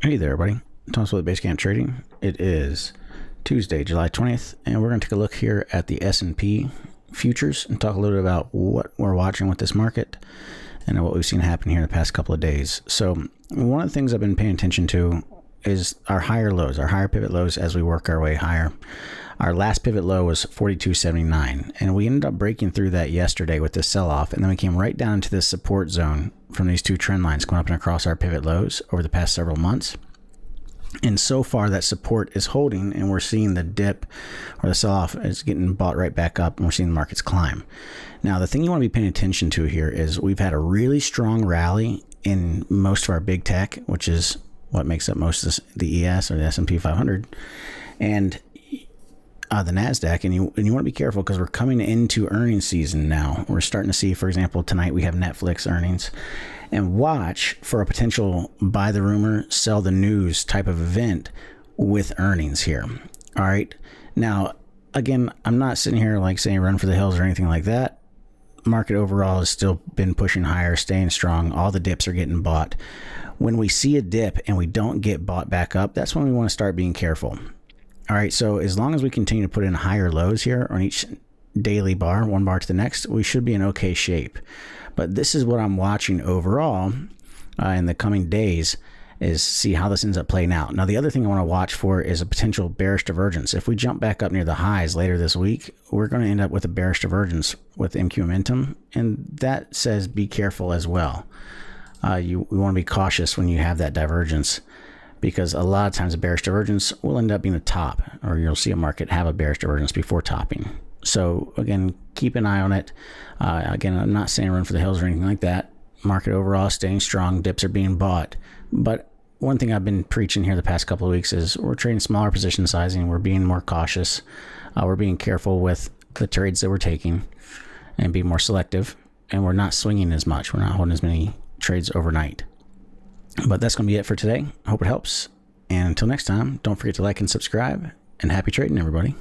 Hey there, everybody. Thomas with Basecamp Trading. It is Tuesday, July 20th, and we're going to take a look here at the S&P futures and talk a little bit about what we're watching with this market and what we've seen happen here in the past couple of days. So one of the things I've been paying attention to is our higher lows, our higher pivot lows as we work our way higher. Our last pivot low was 42.79, and we ended up breaking through that yesterday with this sell off, and then we came right down into this support zone from these two trend lines going up and across our pivot lows over the past several months. And so far, that support is holding, and we're seeing the dip or the sell off is getting bought right back up, and we're seeing the markets climb. Now, the thing you want to be paying attention to here is we've had a really strong rally in most of our big tech, which is what makes up most of the ES or the S&P 500. And uh, the Nasdaq, and you and you want to be careful because we're coming into earnings season now. We're starting to see, for example, tonight we have Netflix earnings, and watch for a potential buy the rumor, sell the news type of event with earnings here. All right, now again, I'm not sitting here like saying run for the hills or anything like that. Market overall has still been pushing higher, staying strong. All the dips are getting bought. When we see a dip and we don't get bought back up, that's when we want to start being careful. All right, so as long as we continue to put in higher lows here on each daily bar, one bar to the next, we should be in okay shape. But this is what I'm watching overall uh, in the coming days is see how this ends up playing out. Now, the other thing I want to watch for is a potential bearish divergence. If we jump back up near the highs later this week, we're going to end up with a bearish divergence with MQ Momentum, and that says be careful as well. Uh, you want to be cautious when you have that divergence because a lot of times a bearish divergence will end up being the top or you'll see a market have a bearish divergence before topping. So again, keep an eye on it. Uh, again, I'm not saying run for the hills or anything like that. Market overall staying strong, dips are being bought. But one thing I've been preaching here the past couple of weeks is we're trading smaller position sizing. We're being more cautious. Uh, we're being careful with the trades that we're taking and be more selective. And we're not swinging as much. We're not holding as many trades overnight. But that's going to be it for today. I hope it helps. And until next time, don't forget to like and subscribe. And happy trading, everybody.